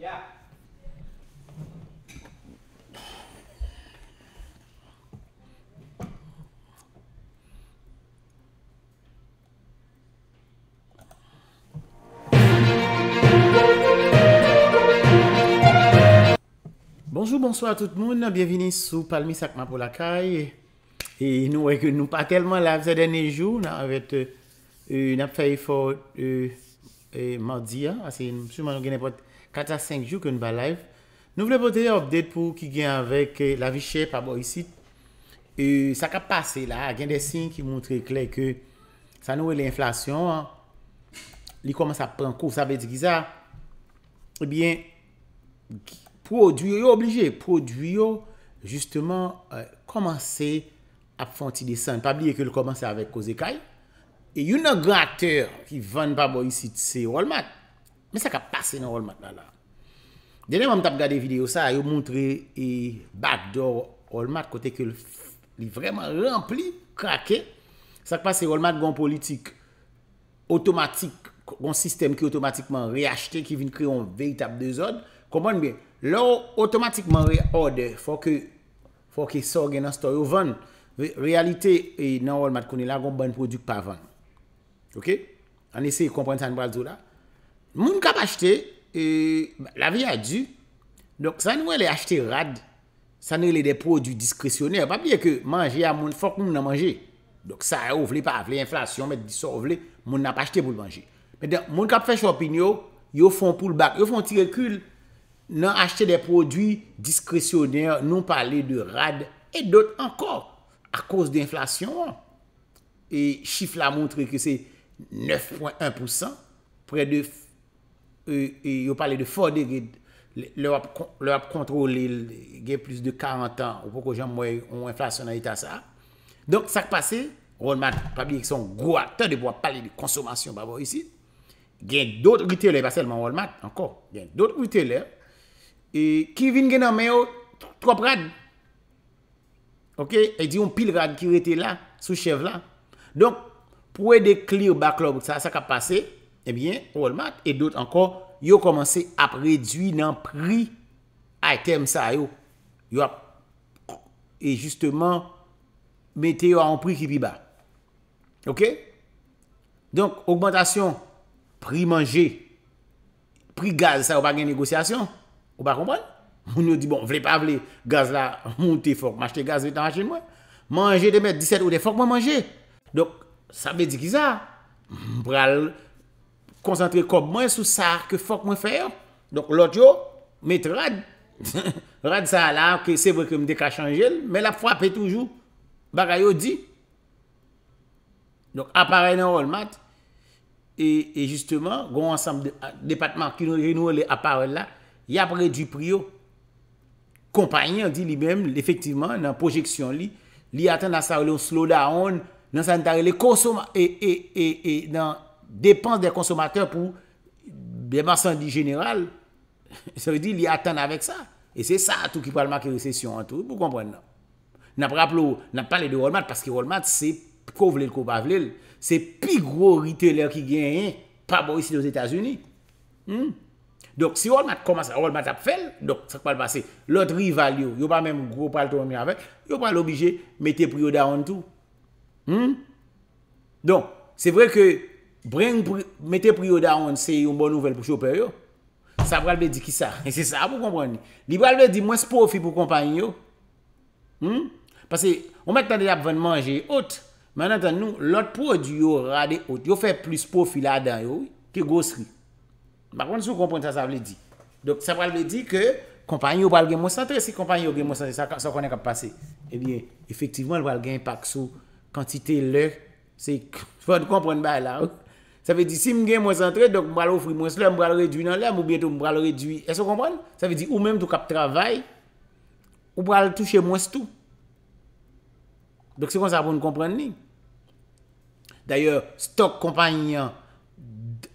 Yaa Bonjour, bonsoir tout moun, bienveni sou Palmi Sakma Polakay E nou eke nou pa telman la vse dene jou na avet e N ap faye fwo madi an, ase souman nou gen apote 4 a 5 jou ke nou ba live. Nou vle apote apote pou ki gen avèk la vi chè pa bo isi. E sak ap pase la, gen de sin ki montre kliè ke sa nou e l'inflasyon an, li komanse ap pran kou, sa bete giza. Ebyen, eh prodwyo yo oblije, prodwyo yo justman euh, komanse ap fonti de san, pa biye ke li komanse avèk koze kaye. E yon akteur ki ven pa bo yisit se rolmat, me sa ka pase nan rolmat nan la. Dene mwen tap gade video sa, yo montre e bat do rolmat, kote ke li vreman rempli, kake, sa ka pase rolmat gwen politik, otomatik, gwen sistem ki otomatikman reachete, ki vin kre yon vey tap de zon, komon be, lor otomatikman reode, fò ke sò gen an stò yo ven, realite e nan rolmat kone la gwen bon prodik pa ven. Ok, an ese yi kompren san bral zo la. Moun kap achete, la vi a di, san nou el e achete rad, san nou el e de prodou diskresyoner, pa biye ke manje a moun, fok moun nan manje, sa ou vle pa avle inflasyon, met diso ou vle, moun nan pa achete pou yi manje. Moun kap fèche opin yo, yo fon pou l'bak, yo fon tirekul, nan achete de prodou diskresyoner, non pale de rad, et dot ankor, a kouse de inflasyon. Et chif la montre ki se... 9.1% Pre de euh, euh, Yo pale de fode Le wap kontrol Ge plus de 40 an Ou poko jan mwen yon inflationary ta sa Donk sak pase Wal-Mart pabli yon son gro akte De wap pale de konsomasyon babo yisi Gen dout ritele, paselman Wal-Mart Ankon, gen dout ritele Ki vin gen nan men yo Trop rad Ok, e di yon pil rad ki wete la Sou chev la Donk Ou e de kli ou bak lop sa, sa ka pase, ebyen, eh ou al mat, e dout ankon, yo komanse apredui nan pri item sa yo. Yo ap, e justeman, mete yo an pri ki pi ba. Ok? Donk, augmentation, pri manje, pri gaz sa ou bagen negosyasyon, ou bakonpon? Moun yo di bon, vle pa vle, gaz la, moun te fok, manjte gaz ve tan achin mwen, manje de met 17 ou de fok mwen manje. Donk, Sa be di ki za? M pral koncentre kom mwen sou sa ke fok mwen fè yo. Donk lot yo, met rad. Rad sa la, sebe ke m dekache an jen, men la fwape toujou. Baray yo di. Donk apare nan rol mat. Et e justement, goun ansam depatman ki nou le apare la, ya pre du priyo. Kompanyen di li bem, efektiveman nan projeksyon li, li aten nan sa ou le ou slow down, nan sanitare, le konsomate, e, e, e, nan depans de konsomate pou biye mason di general, se ve di li atan avek sa, e se sa tou ki pral maki resesyon an tou, pou kompwen nan. Nan pral ap lou, nan pral le de roll mat, paski roll mat, se kou vlel, kou pa vlel, se pi gro riteler ki genyen, pa bo yisi nou Etasuni. Dok, si roll mat, koman sa, roll mat ap fel, loutri val yo, yo pa men gro pral ton mi avèk, yo pa l'oblige, mette priyo da an tou. Hmm? Don, se vre ke, breng mette priyo da an, se yon bon nouvel pou choper yo, sa pralbe di ki sa. E se sa, pou kompran ni. Li pralbe di, mwen spo fi pou kompan yo. Hmm? Pase, ou mèk tan de ap ven manje ot, man an tan nou, lot pou yo rade ot. Yo fe plis spo fi la dan yo, ke gosri. Bakon sou kompran sa, sa pralbe di. Don, sa pralbe di ke, kompan yo pral gen monsante, se kompan yo gen monsante, sa konen kap pase. E bien, efektivman, l pralbe gen paksou, Kantite lè, se fòn nou komprenn bè la. Sa fè di, si m gen mwè s'entrè, dok m pral ou fri mwè s'lè, m pral ou rèdwi nan lè, m ou bètou m pral ou rèdwi. Sa fè di, ou mèm tou kap travèl, ou pral touche mwè s'tou. Dok se fòn sa fòn nou komprenn ni. D'ayèr, stok kompanyan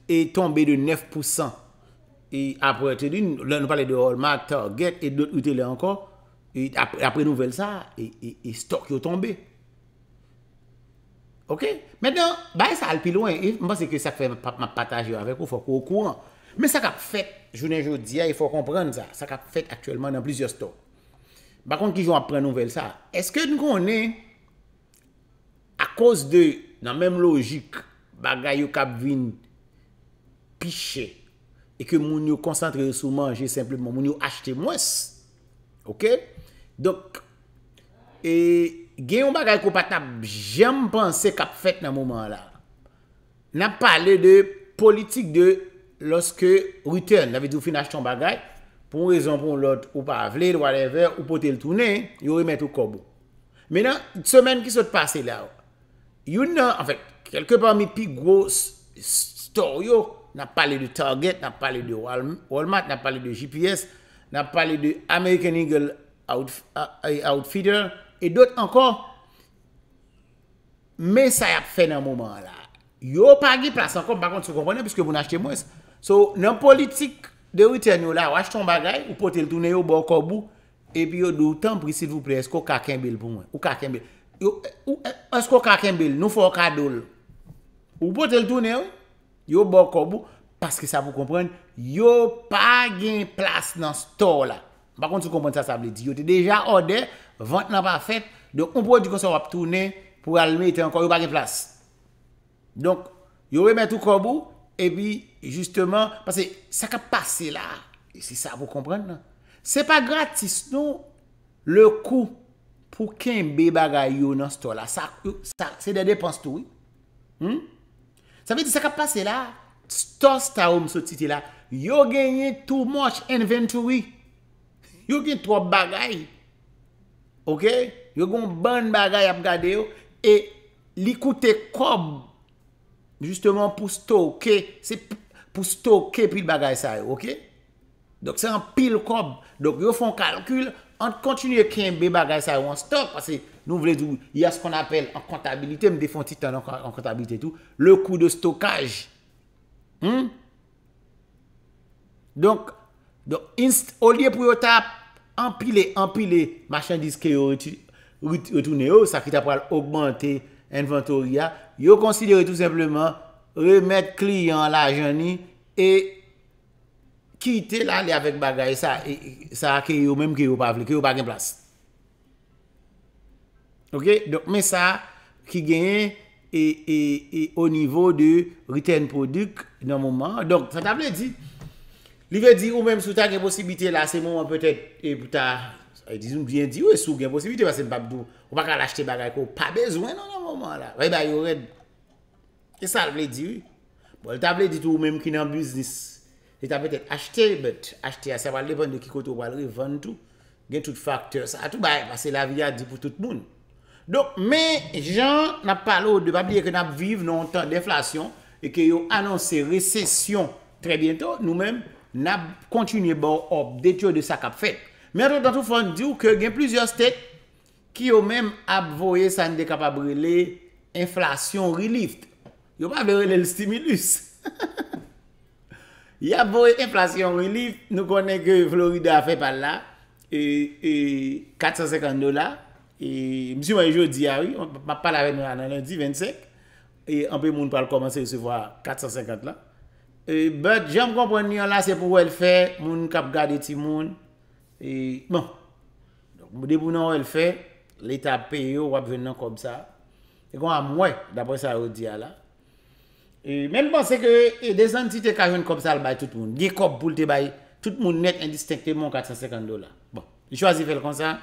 e tombe de 9%. E apre tè di, lè nou pale de Hallmark, Target, et dote utè lè ankon, apre nouvel sa, e stok yo tombe. Ok? Mè nan, ba e sa alpi lwen. Mwen seke sak fè map pataj yo avèk ou fò kou kou an. Mè sak ap fèt. Jounen joudi ya, e fò komprenn sa. Sak ap fèt aktuellement nan plizye stò. Bakon ki joun ap pren nouvel sa. Eske nou konen, a kos de, nan mèm logik, bagay yo kap vin pichè e ke moun yo konsantre sou manje simplement moun yo achete mwès. Ok? Donk, e... Gye yon bagay ko pat na jem panse kap fet nan mouman la. Na pale de politik de loske return. Na vide ou finaj ton bagay. Pon rezon pon lot ou pa vled, whatever, ou pote l'tounen. Yo remet ou kobo. Menan, semen ki sot pase la. Yo nan, an fek, kelke pan mi pi gros stor yo. Na pale de Target, na pale de Walmart, na pale de GPS. Na pale de American Eagle Outfitter. E dote ankon, men sa yap fe nan mouman la. Yo pa gen plas ankon, bakon se konponen, piske moun achete moun se. So, nan politik de witen yo la, wach ton bagay, ou potel toune yo bò kòbou, epi yo dou tanpri, sivoupri, esko kaken bel pou mwen. Ou kaken bel. Esko kaken bel, nou fò kadole. Ou potel toune yo, yo bò kòbou, paske sa pou kompren, yo pa gen plas nan store la. Bakon se konponen sa sa bliti, yo te deja ode, Vant nan pa fèt, don ou pou wè di kon sa wap tou ne, pou alme ite ankon yo bagè plas. Don, yo wè mè tou kon bou, e bi, justeman, pase, sa ka pase la, e si sa wou komprende nan. Se pa gratis nou, le kou, pou ken be bagay yo nan sto la, sa, se de depans tou we. Hmm? Sa ve di sa ka pase la, sto sta oum sou titi la, yo genye tou mouch inventou we. Yo genye tou bagay, Ok, yo gon ban bagay ap gade yo, e li koute kob, justeman pou stoke, pou stoke pil bagay sa yo, ok? Dok, se an pil kob, yo fon kalkul, an kontinye kembe bagay sa yo, an stok, nou vle dou, ya skon apel, an kontabilite, m defon titan an kontabilite, le kou de stokaj. Hmm? Donc, o liye pou yo tap, empile, empile marchandise ki yo retoune yo, sa ki ta pral augmente inventorya, yo konsidere tout simplement remet kliyan la jani, e kite la li avek bagay, sa ki yo menm ki yo pa vle, ki yo pa gen plas. Ok, donk, me sa ki gen, e, e, e, o nivou de return prodik, nan mouman, donk, sa ta vle di, Li ve di ou menm sou ta gen posibite la, se moun menm pwetet, e pweta, e dizoum gen di ou e sou gen posibite, vase mpap dou, wakal achete bagay ko, pa bezwen an an moun menm la. Vey ba yo red. E sal vle di ou. Bon, l table di tou ou menm ki nan biznis. L e table te achete bet, achete ase, wale levon de kikoto, wale revon tou, gen tout faktor sa, atou baye, vase la viya di pou tout moun. Donk, menm, jan, nap palo, dupap liye ke nap viv nou an tan deflasyon, e ke yo anonsi resesyon, tre bientou, nou menm, na kontinye bo ob detyo de sa kap fet. Mè an ton tan tou fon diw ke gen plizyon stèk ki yo mèm ap vòye san de kap ap brele inflasyon relift. Yo mèm ap brele le stimulus. Ya vòye inflasyon relift, nou konen ke Florida a fe pal la, e 450 e, dola, e msi mwen yo di a wè, mwen pa pal avè nou an an an di 25, e an pe moun pal komanse se vwa 450 la. E, Jèm kompren nè yon la se pou wè l fè, moun kap gade ti moun. E, bon, mou debounan wè l fè, l'eta pe yo wap ven nan kom sa. E kon am wè, dapre sa yon diya la. E, men pwansè ke desan ti te kajoun kom sal bay tout moun. Gekop pou l te bay, tout moun net indistekte moun 400 sekand do la. Bon, jwazi fel kon sa.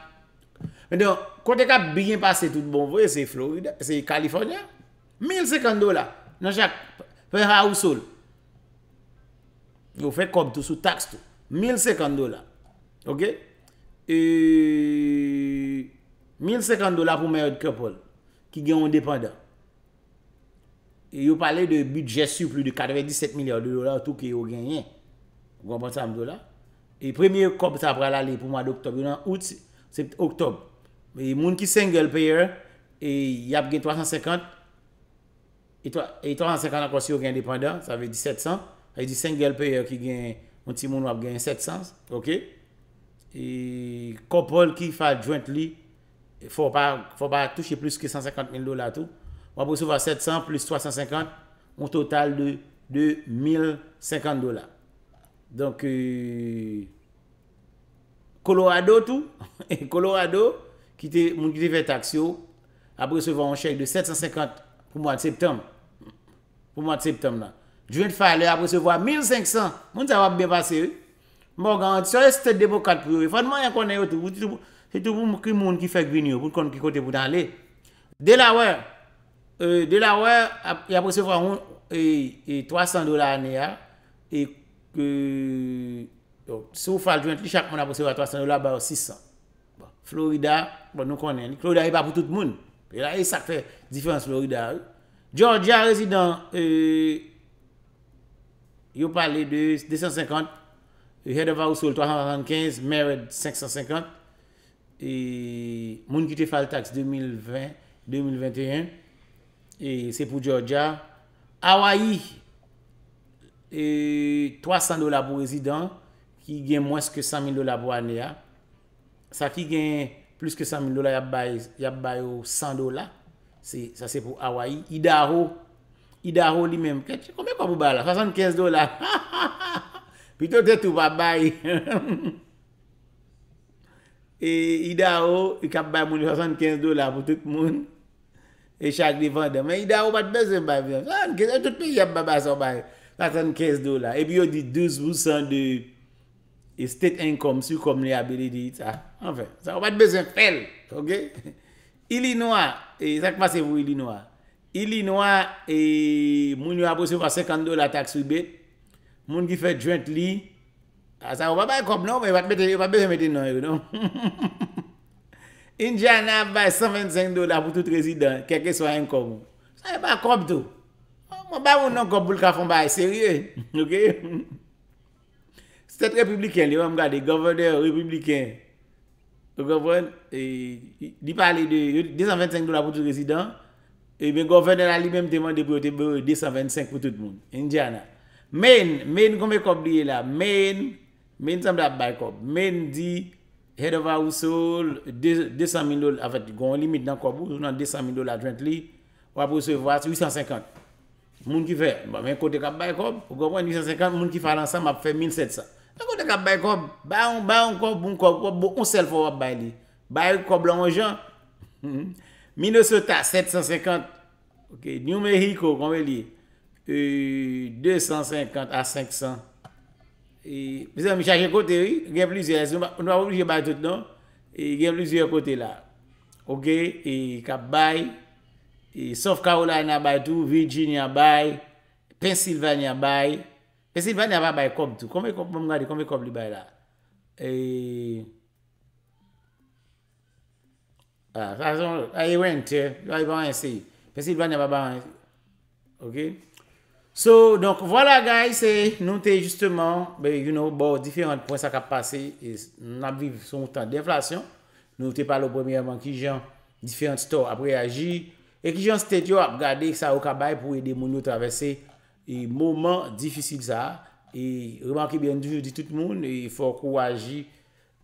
Men don, kwa te kap byen pase tout bon, vwe se Florida, se California. 1000 sekand do la, nan chak fè ra ou sol. Yo fè kob tou sou taks tou. 1,050 dola. Ok? E, 1,050 dola pou mè yon couple ki gen yon dependant. E yo pale de budget sou plus de 97 milyard dola tout ki yo gen yon. Gwampan sa m dola. E premier kob sa pral ale pou mè d'Octobre. Yo nan outi, sept Octobre. E moun ki single payer, e yap gen 350. E 350 akos yo gen dependant, sa ve 17 cent. E di sengel paye ki gen, moun ti moun wap gen 700, ok? E kopol ki fa joint li, fwa pa touche plus ke 150.000 dola tou. Moun apresuva 700 plus 350, moun total de 1050 dola. Donk, kolorado euh, tou, kolorado, ki te moun kive taxyo, apresuva moun chek de 750 pou moun septem, pou moun septem nan. Jwen fay lè apre sewa 1.500, moun sa wap bepase wè. Mou gant, se wè se te debokat pou yon. Fadman yon konnen yon tou, pou tout pou moun ki fèk bini yon, pou tout konnen ki kote pou dan lè. Dè la wè, yon apre sewa yon 300 dola anè ya. Sou fay lè, jwen tri chak moun apre sewa 300 dola, ba wè 600. Florida, bon, nou konnen, Florida yon pa pou tout moun. Yon a yon sakte, diferans Florida wè. Georgia, rezidant... Euh, Yo pale de 250. Head of Household 375. Merit 550. Et Mounkite Faltax 2020-2021. Et c'est pour Georgia. Hawaï. 300 $ pour résident. Qui gagne moins que 100 000 $ pour anéa. Ça qui gagne plus que 100 000 $, y a pas eu 100 $. Ça c'est pour Hawaï. Idaho. Ida ho li menm. Kè chè, komè kwa mou ba la? 75 dola. Pi ton tè tou pa bay. E Ida ho, i kap bay mouni 75 dola pou tout moun. E chak li vande. Men Ida ho, wad bezè bay. 75 dola. E pi yo di 200, 200 de estate income, siw kom li abili di. Wad bezè fel. Ok. Ilinwa, e zan kwa se vou ilinwa. Ilinwa e moun yo aposyo pa 50 do la taks wibet. Moun ki fe joint li. A sa wabay kop nan, wabay bete nan yon. Indiana bay 125 do la pou tout rezidant, keke swa yon kop moun. Sa yon bay kop tou. Mou bay moun nan kop boul kafon bay, serye. State Republiken, yon mga de govorde republiken. Yon govorde, di pale de 225 do la pou tout rezidant. E ben govene la li menm teman debe ou tebe ou e 225 pou tout moun. Indiana. Men, men gome kop liye la. Men, men teman la bay kop. Men di, head of household, 200 min dola. Afet, goun limit nan kop ou nan 200 min dola 20 li. Wap ou se vwase 850. Moun ki fe, bon, men kote kap bay kop. Ou kop wane 850, moun ki falan 100, map fe 1700. Moun kote kap bay kop. Bay an, bay an kop, un kop, wap bo, un sel fwa wap bay li. Bay kop lan ou jan. Hmm, hmm. Minnesota 750, ok, New Mexico, konwen li, e, 250 a 500, e, mizan mi chaje kote, e, gen plizye, e, nou a oublije bay tout nou, e, gen plizye kote la, ok, e, kap bay, e, South Carolina bay tout, Virginia bay, Pennsylvania bay, Pennsylvania bay bay kom tout, konwen kom, konwen kom li bay la, e, A, fason, a yon rent, a yon ban yon se. Pese yon ban yon ban yon se. Ok? So, donk, wala guys, nou te justeman, be, you know, bo, diferent pwensak ap pase, nou te palo premièman ki jan, diferent store ap reagi, e ki jan sted yo ap gade sa okabay pou ede moun yo travese, e mouman difisil sa, e reman ki ben di tout moun, e fò kou waji,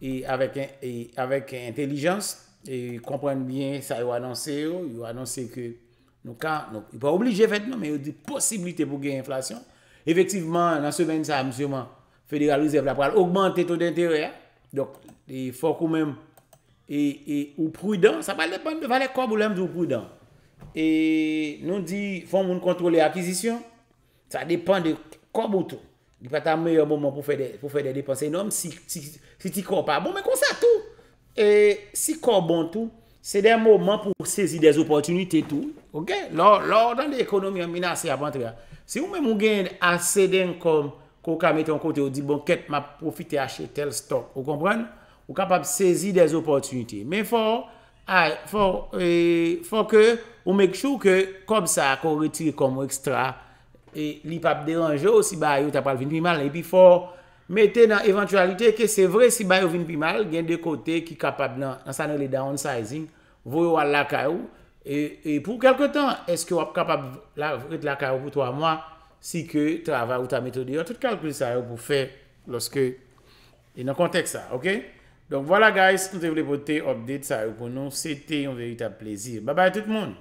e avek entelijans, e komprende byen sa yo anonsè yo, yo anonsè ke nou ka, nou, yon pa oblige vet nou, men yon di posibilite pou gen inflasyon, efektiveman, nan se ven sa, msèman, federalizev la pral, augmente to d'interyè, dok, e fokou men, e ou prudan, sa pa le pwane, va le kob ou lem di ou prudan, e nou di, fon moun kontrole akwizisyon, sa depan de kob ou tou, yon pa ta meyèr bonman pou fè de, pou fè de depanse nom, si, si, si ti kompa, bon, men konsa tou, E, si kon bon tou, se den mouman pou sezi des oppotunite tou, ok, lor, lor, dan de ekonomi an minase avan tre, se ou men mou gen ase den kon, kon ka mette an kote ou di bon ket ma profite ache tel stok, ou kompran, ou kapap sezi des oppotunite. Men fò, a, fò, e, fò ke, ou mek chou ke, kon sa, kon retire kon mou ekstra, e, li pap deranje ou si ba, yo tapal vini mal, e pi fò. mette nan eventualite ke se vre si bay ou vin pi mal, gen de kote ki kapab nan sanon le downsizing, vwe wale la ka ou, e, e pou kelke tan, eske wap kapab la vwete la ka ou pou 3 mwa, si ke trava ou ta metode yo, tout kal kwen sa yo pou fe, loske, e nan kontek sa, ok? Donk wala guys, nou te vle pote update sa yo pou nou, se te yon verita plezir. Ba bay tout moun!